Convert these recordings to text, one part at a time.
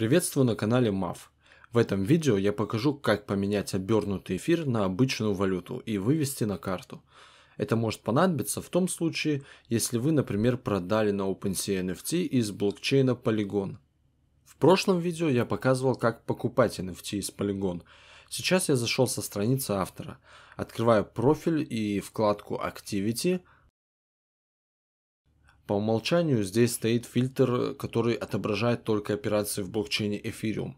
Приветствую на канале MAF. В этом видео я покажу, как поменять обернутый эфир на обычную валюту и вывести на карту. Это может понадобиться в том случае, если вы, например, продали на OpenSea NFT из блокчейна Polygon. В прошлом видео я показывал, как покупать NFT из Polygon. Сейчас я зашел со страницы автора. Открываю профиль и вкладку Activity, по умолчанию здесь стоит фильтр, который отображает только операции в блокчейне Ethereum.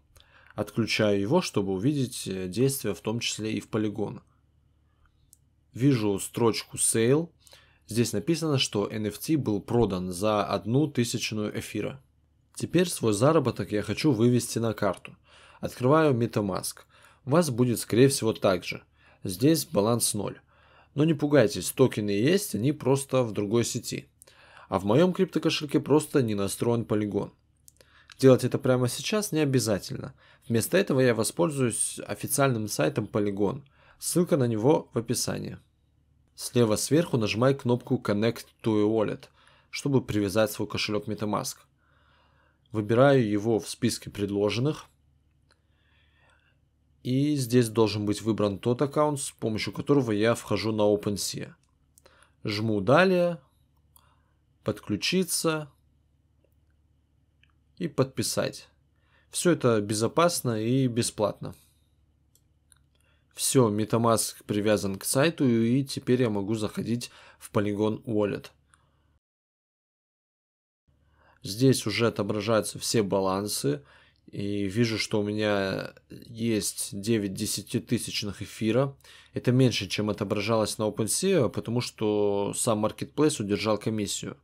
Отключаю его, чтобы увидеть э, действия в том числе и в полигон. Вижу строчку Sale. Здесь написано, что NFT был продан за одну тысячную эфира. Теперь свой заработок я хочу вывести на карту. Открываю MetaMask. У вас будет скорее всего так же. Здесь баланс 0. Но не пугайтесь, токены есть, они просто в другой сети. А в моем криптокошельке просто не настроен полигон. Делать это прямо сейчас не обязательно. Вместо этого я воспользуюсь официальным сайтом Polygon. Ссылка на него в описании. Слева сверху нажимай кнопку Connect to Wallet, чтобы привязать свой кошелек MetaMask. Выбираю его в списке предложенных. И здесь должен быть выбран тот аккаунт, с помощью которого я вхожу на OpenSea. Жму «Далее», подключиться и подписать. Все это безопасно и бесплатно. Все, Metamask привязан к сайту и теперь я могу заходить в Polygon Wallet. Здесь уже отображаются все балансы. И вижу, что у меня есть 9 десятитысячных эфира. Это меньше, чем отображалось на OpenSea, потому что сам Marketplace удержал комиссию.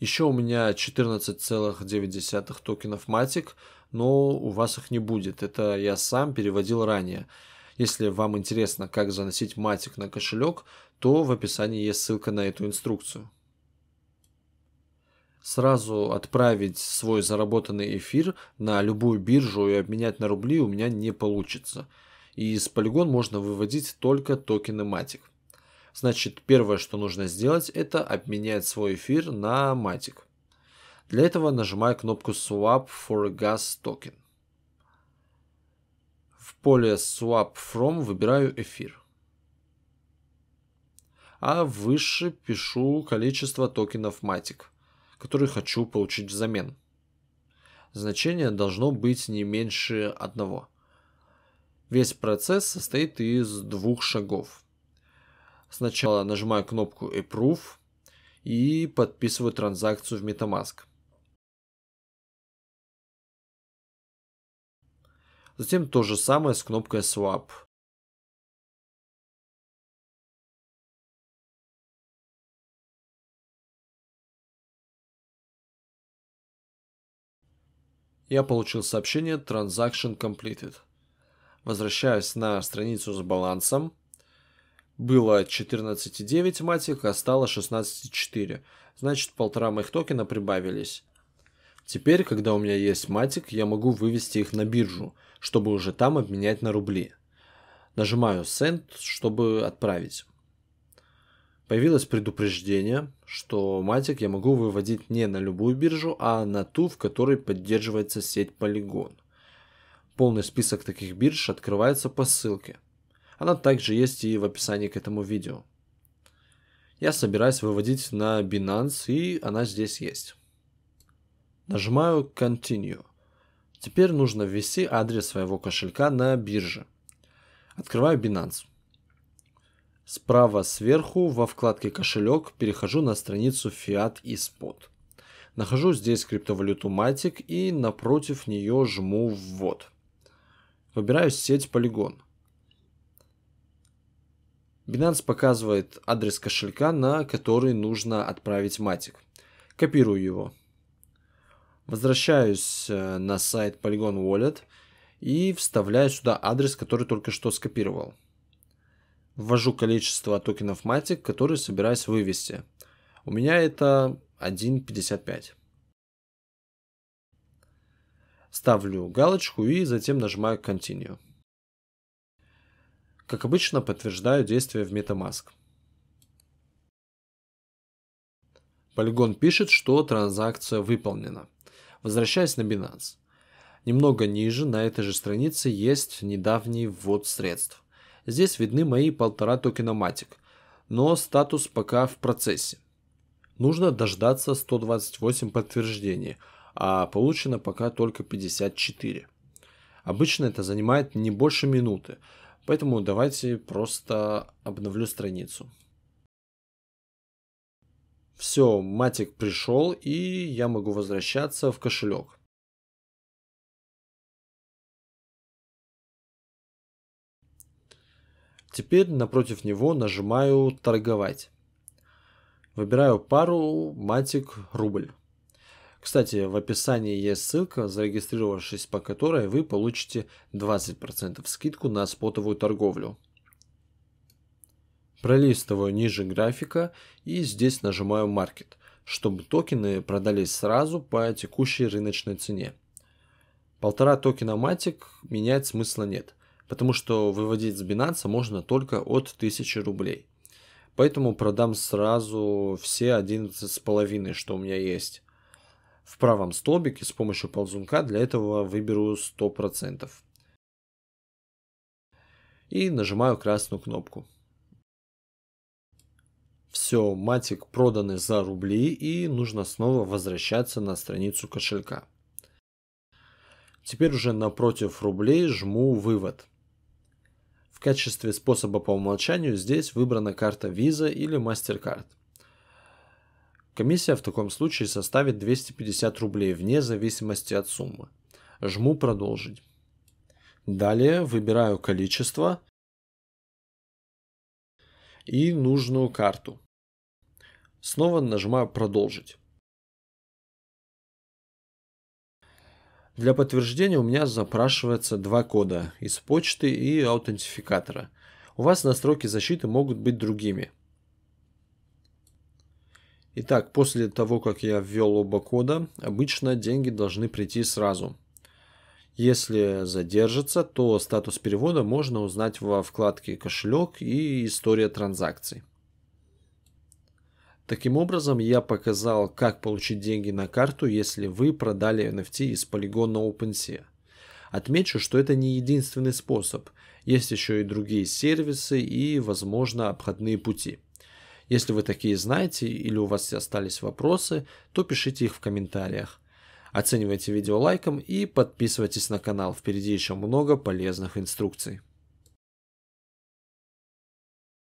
Еще у меня 14,9 токенов Matic, но у вас их не будет. Это я сам переводил ранее. Если вам интересно, как заносить матик на кошелек, то в описании есть ссылка на эту инструкцию. Сразу отправить свой заработанный эфир на любую биржу и обменять на рубли у меня не получится. И из полигон можно выводить только токены матик. Значит, первое, что нужно сделать, это обменять свой эфир на матик. Для этого нажимаю кнопку Swap for Gas Token. В поле Swap From выбираю эфир. А выше пишу количество токенов Matic, которые хочу получить взамен. Значение должно быть не меньше одного. Весь процесс состоит из двух шагов – Сначала нажимаю кнопку Approve и подписываю транзакцию в MetaMask. Затем то же самое с кнопкой Swap. я получил сообщение Transaction Completed. Возвращаюсь на страницу с балансом было 14,9 матик, а стало 16,4. Значит, полтора моих токена прибавились. Теперь, когда у меня есть матик, я могу вывести их на биржу, чтобы уже там обменять на рубли. Нажимаю Send, чтобы отправить. Появилось предупреждение, что матик я могу выводить не на любую биржу, а на ту, в которой поддерживается сеть Polygon. Полный список таких бирж открывается по ссылке – она также есть и в описании к этому видео. Я собираюсь выводить на Binance, и она здесь есть. Нажимаю Continue. Теперь нужно ввести адрес своего кошелька на бирже. Открываю Binance. Справа сверху во вкладке «Кошелек» перехожу на страницу «Fiat и Spot». Нахожу здесь криптовалюту Matic и напротив нее жму «Ввод». Выбираю сеть Polygon. Binance показывает адрес кошелька, на который нужно отправить матик. Копирую его. Возвращаюсь э, на сайт Polygon Wallet и вставляю сюда адрес, который только что скопировал. Ввожу количество токенов Matic, которые собираюсь вывести. У меня это 1.55. Ставлю галочку и затем нажимаю Continue. Как обычно, подтверждаю действие в MetaMask. Polygon пишет, что транзакция выполнена. Возвращаясь на Binance. Немного ниже на этой же странице есть недавний ввод средств. Здесь видны мои полтора токена Matic, но статус пока в процессе. Нужно дождаться 128 подтверждений, а получено пока только 54. Обычно это занимает не больше минуты, Поэтому давайте просто обновлю страницу. Все, матик пришел, и я могу возвращаться в кошелек. Теперь напротив него нажимаю «Торговать». Выбираю пару «Матик рубль». Кстати, в описании есть ссылка, зарегистрировавшись по которой вы получите 20% скидку на спотовую торговлю. Пролистываю ниже графика и здесь нажимаю Market, чтобы токены продались сразу по текущей рыночной цене. Полтора токена Matic менять смысла нет, потому что выводить с Binance можно только от 1000 рублей. Поэтому продам сразу все 11,5, что у меня есть в правом столбике с помощью ползунка. Для этого выберу 100%. И нажимаю красную кнопку. Все, матик проданы за рубли и нужно снова возвращаться на страницу кошелька. Теперь уже напротив рублей жму «Вывод». В качестве способа по умолчанию здесь выбрана карта Visa или MasterCard – Комиссия в таком случае составит 250 рублей вне зависимости от суммы. Жму «Продолжить». Далее выбираю количество и нужную карту. Снова нажимаю «Продолжить». Для подтверждения у меня запрашивается два кода из почты и аутентификатора. У вас настройки защиты могут быть другими – Итак, после того, как я ввел оба кода, обычно деньги должны прийти сразу. Если задержится, то статус перевода можно узнать во вкладке «Кошелек» и «История транзакций». Таким образом, я показал, как получить деньги на карту, если вы продали NFT из полигона OpenSea. Отмечу, что это не единственный способ. Есть еще и другие сервисы и, возможно, обходные пути – если вы такие знаете или у вас остались вопросы, то пишите их в комментариях. Оценивайте видео лайком и подписывайтесь на канал, впереди еще много полезных инструкций.